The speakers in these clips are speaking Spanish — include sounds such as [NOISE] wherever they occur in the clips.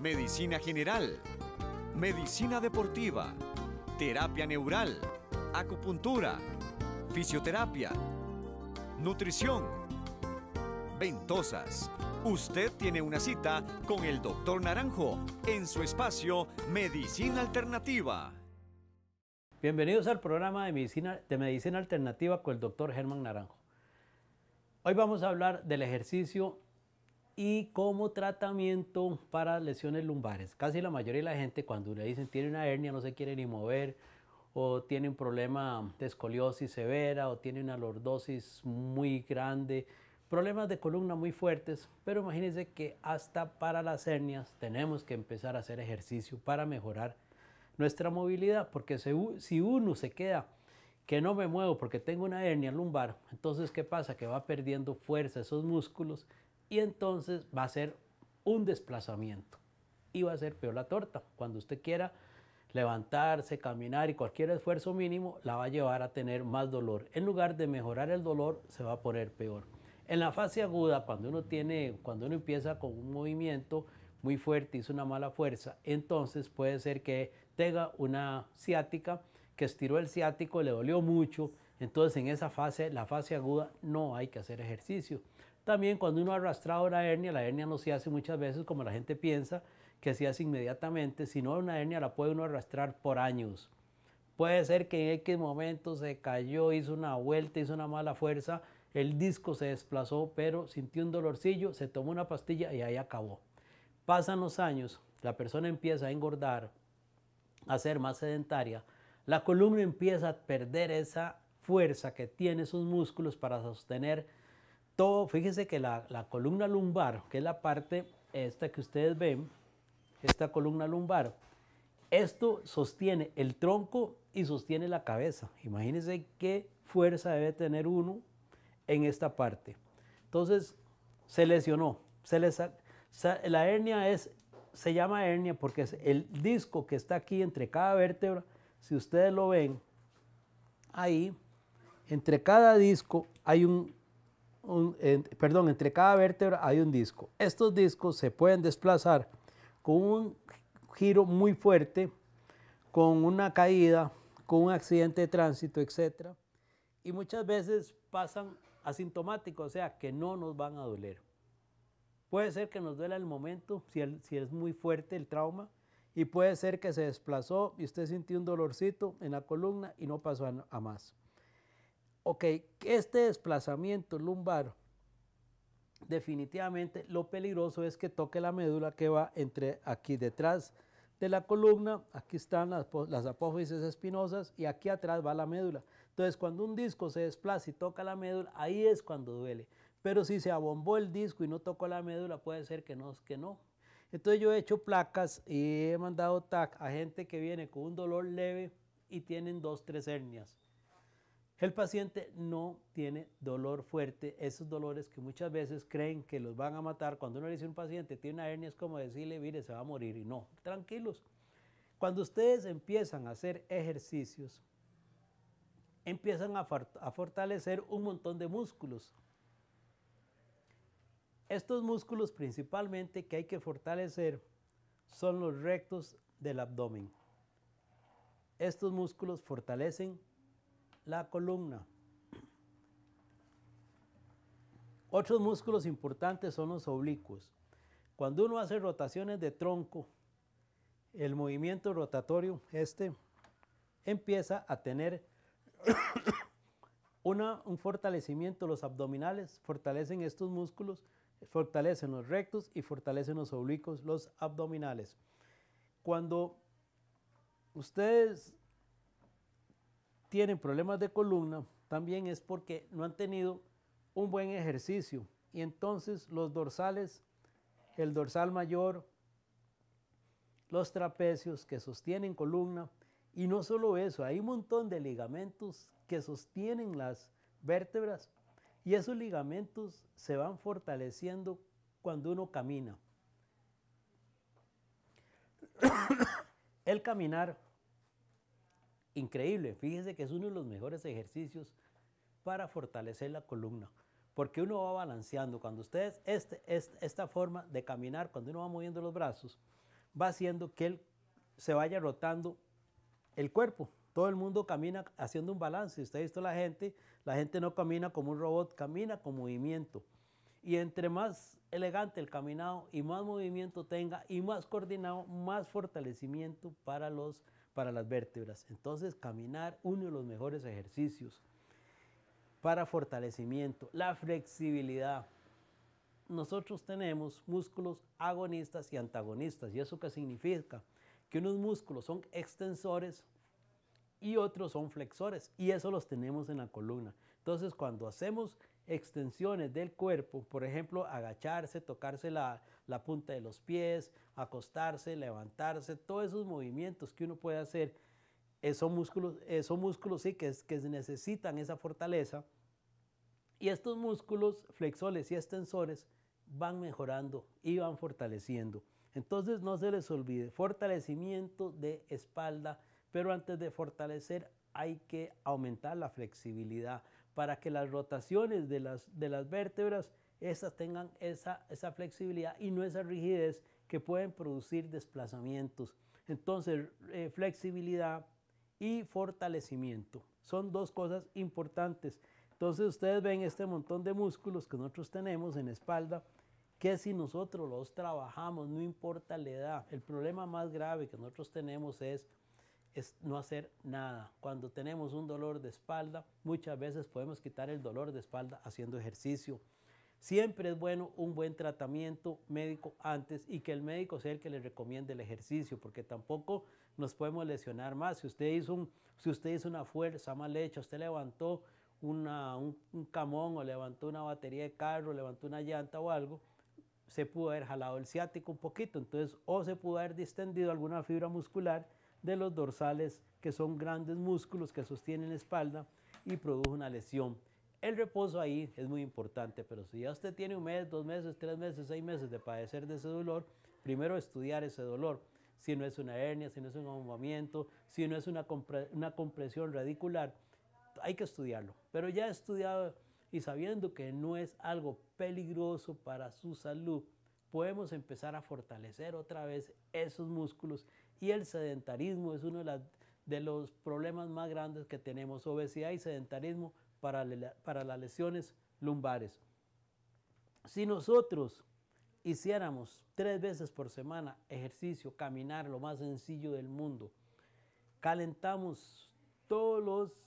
medicina general, medicina deportiva, terapia neural, acupuntura, fisioterapia, nutrición, ventosas. Usted tiene una cita con el doctor Naranjo en su espacio Medicina Alternativa. Bienvenidos al programa de medicina, de medicina alternativa con el doctor Germán Naranjo. Hoy vamos a hablar del ejercicio y como tratamiento para lesiones lumbares. Casi la mayoría de la gente cuando le dicen tiene una hernia no se quiere ni mover o tiene un problema de escoliosis severa o tiene una lordosis muy grande, problemas de columna muy fuertes, pero imagínense que hasta para las hernias tenemos que empezar a hacer ejercicio para mejorar nuestra movilidad, porque si uno se queda que no me muevo porque tengo una hernia lumbar, entonces ¿qué pasa? Que va perdiendo fuerza esos músculos, y entonces va a ser un desplazamiento y va a ser peor la torta. Cuando usted quiera levantarse, caminar y cualquier esfuerzo mínimo la va a llevar a tener más dolor. En lugar de mejorar el dolor, se va a poner peor. En la fase aguda, cuando uno cuando uno empieza con un movimiento muy fuerte y es una mala fuerza, entonces puede ser que tenga una ciática, que estiró el ciático, le dolió mucho, entonces en esa fase, la fase aguda, no hay que hacer ejercicio. También cuando uno ha arrastrado una hernia, la hernia no se hace muchas veces como la gente piensa que se hace inmediatamente, sino una hernia la puede uno arrastrar por años. Puede ser que en X momento se cayó, hizo una vuelta, hizo una mala fuerza, el disco se desplazó, pero sintió un dolorcillo, se tomó una pastilla y ahí acabó. Pasan los años, la persona empieza a engordar, a ser más sedentaria, la columna empieza a perder esa fuerza que tiene sus músculos para sostener todo, fíjese que la, la columna lumbar, que es la parte esta que ustedes ven, esta columna lumbar, esto sostiene el tronco y sostiene la cabeza. Imagínense qué fuerza debe tener uno en esta parte. Entonces, se lesionó. Se la hernia es, se llama hernia porque es el disco que está aquí entre cada vértebra. Si ustedes lo ven, ahí, entre cada disco hay un, perdón, entre cada vértebra hay un disco. Estos discos se pueden desplazar con un giro muy fuerte, con una caída, con un accidente de tránsito, etc. Y muchas veces pasan asintomáticos, o sea, que no nos van a doler. Puede ser que nos duela el momento, si, es muy fuerte el trauma, y puede ser que se desplazó y usted sintió un dolorcito en la columna y no pasó a más. Ok, este desplazamiento lumbar, definitivamente lo peligroso es que toque la médula que va entre aquí detrás de la columna, aquí están las, apófisis espinosas y aquí atrás va la médula. Entonces cuando un disco se desplaza y toca la médula, ahí es cuando duele. Pero si se abombó el disco y no tocó la médula, puede ser que no, que no. Entonces yo he hecho placas y he mandado TAC a gente que viene con un dolor leve y tienen dos, tres hernias. El paciente no tiene dolor fuerte, esos dolores que muchas veces creen que los van a matar. Cuando uno le dice a un paciente tiene una hernia es como decirle, mire, se va a morir y no, tranquilos. Cuando ustedes empiezan a hacer ejercicios, empiezan a, a fortalecer un montón de músculos. Estos músculos principalmente que hay que fortalecer son los rectos del abdomen. Estos músculos fortalecen la columna. Otros músculos importantes son los oblicuos. Cuando uno hace rotaciones de tronco, el movimiento rotatorio este empieza a tener [COUGHS] una, un fortalecimiento. Los abdominales fortalecen estos músculos, fortalecen los rectos y fortalecen los oblicuos, los abdominales. Cuando ustedes tienen problemas de columna también es porque no han tenido un buen ejercicio. Y entonces los dorsales, el dorsal mayor, los trapecios que sostienen columna, y no solo eso, hay un montón de ligamentos que sostienen las vértebras y esos ligamentos se van fortaleciendo cuando uno camina. [COUGHS] El caminar increíble. Fíjese que es uno de los mejores ejercicios para fortalecer la columna. Porque uno va balanceando. Cuando ustedes, este, este, esta forma de caminar, cuando uno va moviendo los brazos, va haciendo que él se vaya rotando el cuerpo. Todo el mundo camina haciendo un balance. Usted ha visto la gente, la gente no camina como un robot, camina con movimiento. Y entre más elegante el caminado y más movimiento tenga y más coordinado, más fortalecimiento para los para las vértebras. Entonces, caminar, uno de los mejores ejercicios para fortalecimiento, la flexibilidad. Nosotros tenemos músculos agonistas y antagonistas. ¿Y eso qué significa? Que unos músculos son extensores y otros son flexores. Y eso los tenemos en la columna. Entonces, cuando hacemos extensiones del cuerpo, por ejemplo, agacharse, tocarse la, punta de los pies, acostarse, levantarse, todos esos movimientos que uno puede hacer, esos músculos, esos músculos sí que necesitan esa fortaleza. Y estos músculos flexores y extensores van mejorando y van fortaleciendo. Entonces no se les olvide, fortalecimiento de espalda, pero antes de fortalecer hay que aumentar la flexibilidad para que las rotaciones de las, de las vértebras, esas tengan esa, esa flexibilidad y no esa rigidez que pueden producir desplazamientos. Entonces, eh, flexibilidad y fortalecimiento son dos cosas importantes. Entonces, ustedes ven este montón de músculos que nosotros tenemos en espalda, que si nosotros los trabajamos, no importa la edad, el problema más grave que nosotros tenemos es es no hacer nada. Cuando tenemos un dolor de espalda, muchas veces podemos quitar el dolor de espalda haciendo ejercicio. Siempre es bueno un buen tratamiento médico antes y que el médico sea el que le recomiende el ejercicio, porque tampoco nos podemos lesionar más. Si usted hizo, un, si usted hizo una fuerza mal hecha, usted levantó una, un, camón o levantó una batería de carro, levantó una llanta o algo, se pudo haber jalado el ciático un poquito, entonces o se pudo haber distendido alguna fibra muscular de los dorsales, que son grandes músculos que sostienen la espalda y produce una lesión. El reposo ahí es muy importante, pero si ya usted tiene un mes, dos meses, tres meses, seis meses de padecer de ese dolor, primero estudiar ese dolor. Si no es una hernia, si no es un ahumamiento, si no es una, una compresión radicular, hay que estudiarlo. Pero ya estudiado y sabiendo que no es algo peligroso para su salud, podemos empezar a fortalecer otra vez esos músculos y el sedentarismo es uno de, los problemas más grandes que tenemos, obesidad y sedentarismo para, para las lesiones lumbares. Si nosotros hiciéramos tres veces por semana ejercicio, caminar, lo más sencillo del mundo, calentamos todos los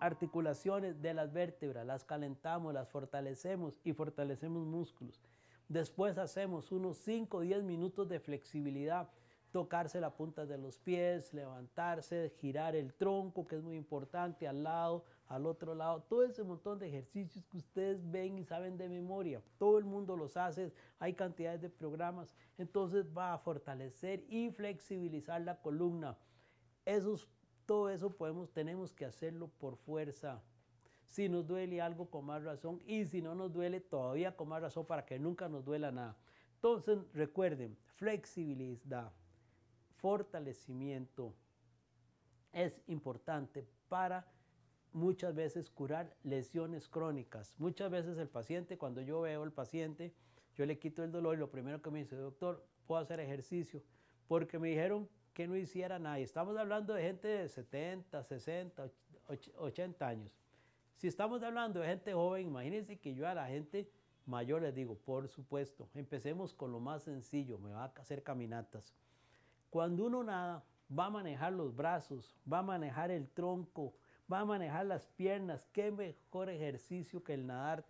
articulaciones de las vértebras, las calentamos, las fortalecemos y fortalecemos músculos. Después hacemos unos 5 o 10 minutos de flexibilidad, tocarse la punta de los pies, levantarse, girar el tronco, que es muy importante, al lado, al otro lado, todo ese montón de ejercicios que ustedes ven y saben de memoria. Todo el mundo los hace, hay cantidades de programas, entonces va a fortalecer y flexibilizar la columna. todo eso podemos, tenemos que hacerlo por fuerza. Si nos duele algo, con más razón. Y si no nos duele, todavía con más razón para que nunca nos duela nada. Entonces, recuerden, flexibilidad, fortalecimiento es importante para muchas veces curar lesiones crónicas. Muchas veces el paciente, cuando yo veo al paciente, yo le quito el dolor y lo primero que me dice, doctor, puedo hacer ejercicio, porque me dijeron que no hiciera nada. Y estamos hablando de gente de 70, 60, 80 años. Si estamos hablando de gente joven, imagínense que yo a la gente mayor les digo, por supuesto, empecemos con lo más sencillo, me va a hacer caminatas. Cuando uno nada, va a manejar los brazos, va a manejar el tronco, va a manejar las piernas, qué mejor ejercicio que el nadar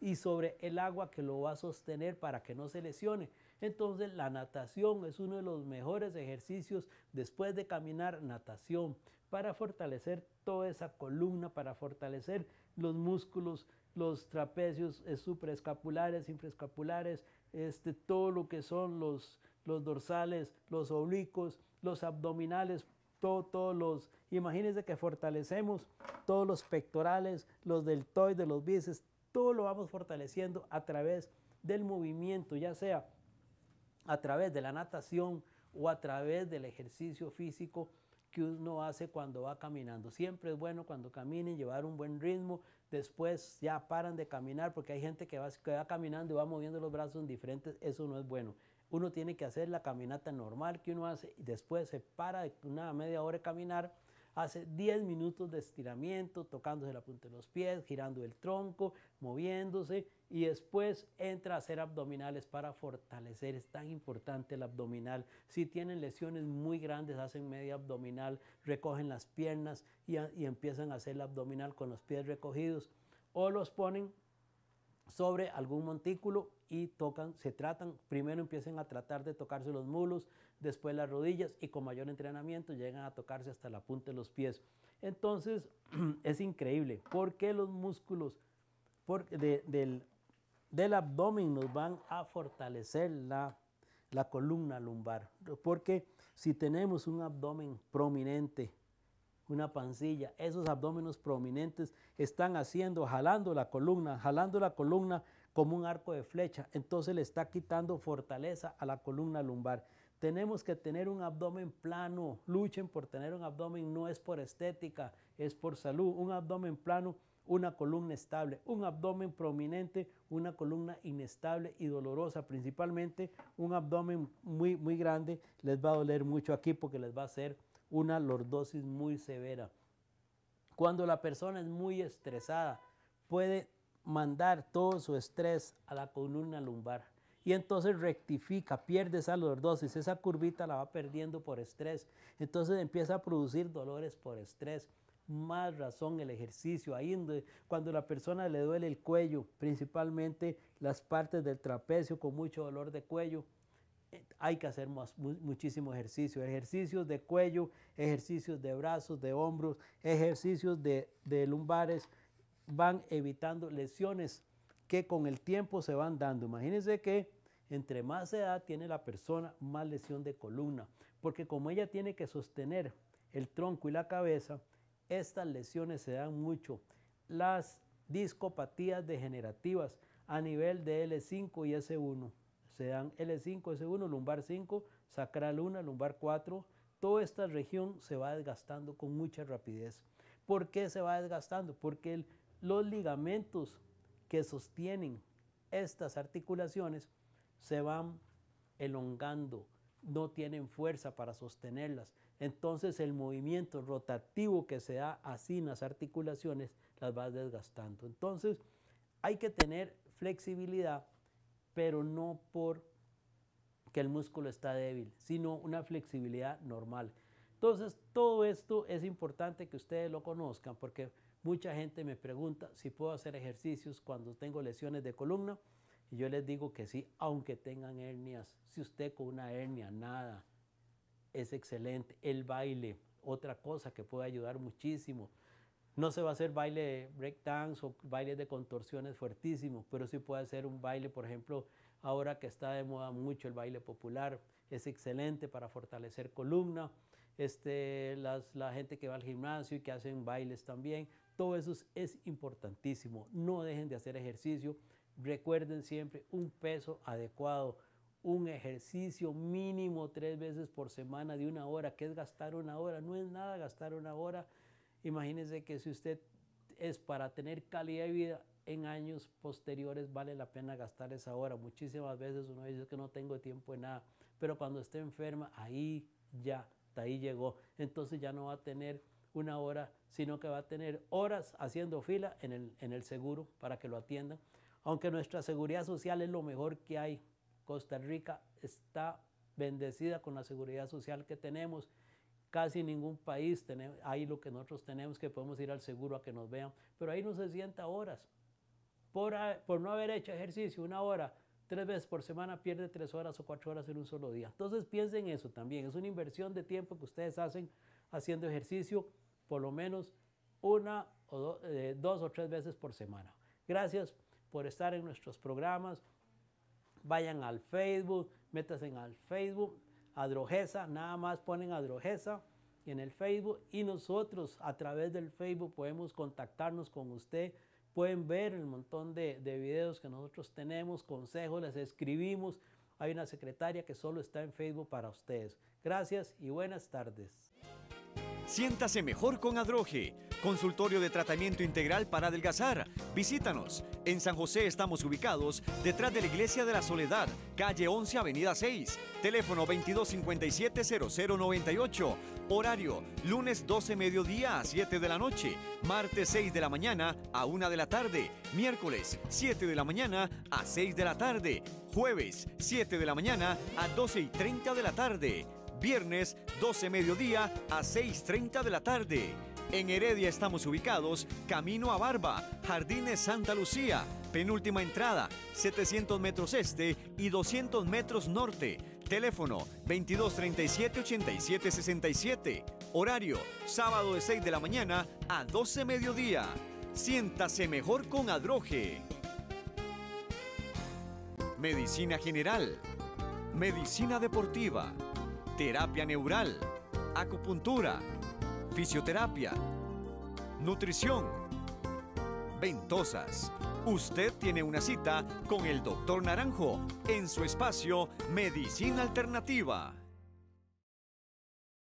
y sobre el agua que lo va a sostener para que no se lesione. Entonces la natación es uno de los mejores ejercicios después de caminar natación para fortalecer toda esa columna, para fortalecer los músculos, los trapecios eh, supraescapulares, infraescapulares, este, todo lo que son los, dorsales, los oblicuos, los abdominales, todos los, imagínense que fortalecemos todos los pectorales, los deltoides, los bíceps, todo lo vamos fortaleciendo a través del movimiento, ya sea a través de la natación o a través del ejercicio físico que uno hace cuando va caminando. Siempre es bueno cuando caminen llevar un buen ritmo, después ya paran de caminar porque hay gente que va, caminando y va moviendo los brazos en diferentes, eso no es bueno. Uno tiene que hacer la caminata normal que uno hace y después se para una media hora de caminar Hace 10 minutos de estiramiento, tocándose la punta de los pies, girando el tronco, moviéndose y después entra a hacer abdominales para fortalecer. Es tan importante el abdominal. Si tienen lesiones muy grandes, hacen media abdominal, recogen las piernas y, y empiezan a hacer el abdominal con los pies recogidos o los ponen sobre algún montículo y tocan, se tratan, primero empiecen a tratar de tocarse los mulos, después las rodillas y con mayor entrenamiento llegan a tocarse hasta la punta de los pies. Entonces [CLEARS THROAT] es increíble porque los músculos del, abdomen nos van a fortalecer la, la columna lumbar, porque si tenemos un abdomen prominente, una pancilla, esos abdómenos prominentes están haciendo, jalando la columna, jalando la columna como un arco de flecha, entonces le está quitando fortaleza a la columna lumbar. Tenemos que tener un abdomen plano, luchen por tener un abdomen, no es por estética, es por salud, un abdomen plano una columna estable, un abdomen prominente, una columna inestable y dolorosa, principalmente un abdomen muy, muy grande, les va a doler mucho aquí porque les va a hacer una lordosis muy severa. Cuando la persona es muy estresada, puede mandar todo su estrés a la columna lumbar y entonces rectifica, pierde esa lordosis, esa curvita la va perdiendo por estrés, entonces empieza a producir dolores por estrés. Más razón el ejercicio, ahí cuando la persona le duele el cuello, principalmente las partes del trapecio con mucho dolor de cuello, hay que hacer muchísimo ejercicio, ejercicios de cuello, ejercicios de brazos, de hombros, ejercicios de, de lumbares, van evitando lesiones que con el tiempo se van dando. Imagínense que entre más edad tiene la persona, más lesión de columna, porque como ella tiene que sostener el tronco y la cabeza, estas lesiones se dan mucho. Las discopatías degenerativas a nivel de L5 y S1 se dan L5S1, lumbar 5, sacral 1, lumbar 4. Toda esta región se va desgastando con mucha rapidez. ¿Por qué se va desgastando? Porque los ligamentos que sostienen estas articulaciones se van elongando, no tienen fuerza para sostenerlas. Entonces el movimiento rotativo que se da así en las articulaciones las va desgastando. Entonces hay que tener flexibilidad pero no por que el músculo está débil, sino una flexibilidad normal. Entonces, todo esto es importante que ustedes lo conozcan porque mucha gente me pregunta si puedo hacer ejercicios cuando tengo lesiones de columna y yo les digo que sí, aunque tengan hernias. Si usted con una hernia, nada, es excelente. El baile, otra cosa que puede ayudar muchísimo. No se va a hacer baile de breakdance o baile de contorsiones fuertísimos, pero sí puede hacer un baile, por ejemplo, ahora que está de moda mucho el baile popular, es excelente para fortalecer columna. Este, la gente que va al gimnasio y que hacen bailes también, todo eso es importantísimo. No dejen de hacer ejercicio. Recuerden siempre un peso adecuado, un ejercicio mínimo tres veces por semana de una hora, que es gastar una hora, no es nada gastar una hora Imagínense que si usted es para tener calidad de vida en años posteriores, vale la pena gastar esa hora. Muchísimas veces uno dice que no tengo tiempo en nada, pero cuando esté enferma, ahí ya, ahí llegó. Entonces ya no va a tener una hora, sino que va a tener horas haciendo fila en el, en el seguro para que lo atiendan. Aunque nuestra seguridad social es lo mejor que hay, Costa Rica está bendecida con la seguridad social que tenemos Casi ningún país tenemos hay lo que nosotros tenemos, que podemos ir al seguro a que nos vean, pero ahí no se sienta horas. Por, no haber hecho ejercicio una hora, tres veces por semana, pierde tres horas o cuatro horas en un solo día. Entonces piensen eso también, es una inversión de tiempo que ustedes hacen haciendo ejercicio por lo menos una o eh, dos o tres veces por semana. Gracias por estar en nuestros programas. Vayan al Facebook, métanse al Facebook Adrogesa, nada más ponen Adrogesa en el Facebook y nosotros a través del Facebook podemos contactarnos con usted. Pueden ver el montón de, de videos que nosotros tenemos, consejos, les escribimos. Hay una secretaria que solo está en Facebook para ustedes. Gracias y buenas tardes. Siéntase mejor con Adroje Consultorio de Tratamiento Integral para Adelgazar. Visítanos. En San José estamos ubicados detrás de la Iglesia de la Soledad, calle 11, avenida 6. Teléfono 2257-0098. Horario, lunes 12 mediodía a 7 de la noche, martes 6 de la mañana a 1 de la tarde, miércoles 7 de la mañana a 6 de la tarde, jueves 7 de la mañana a 12 y 30 de la tarde, viernes 12 mediodía a 6.30 de la tarde. En Heredia estamos ubicados Camino a Barba, Jardines Santa Lucía, penúltima entrada, 700 metros este y 200 metros norte. Teléfono 2237-8767. Horario, sábado de 6 de la mañana a 12 mediodía. Siéntase mejor con Adroge Medicina general, medicina deportiva, terapia neural, acupuntura fisioterapia, nutrición, ventosas. Usted tiene una cita con el doctor Naranjo en su espacio Medicina Alternativa.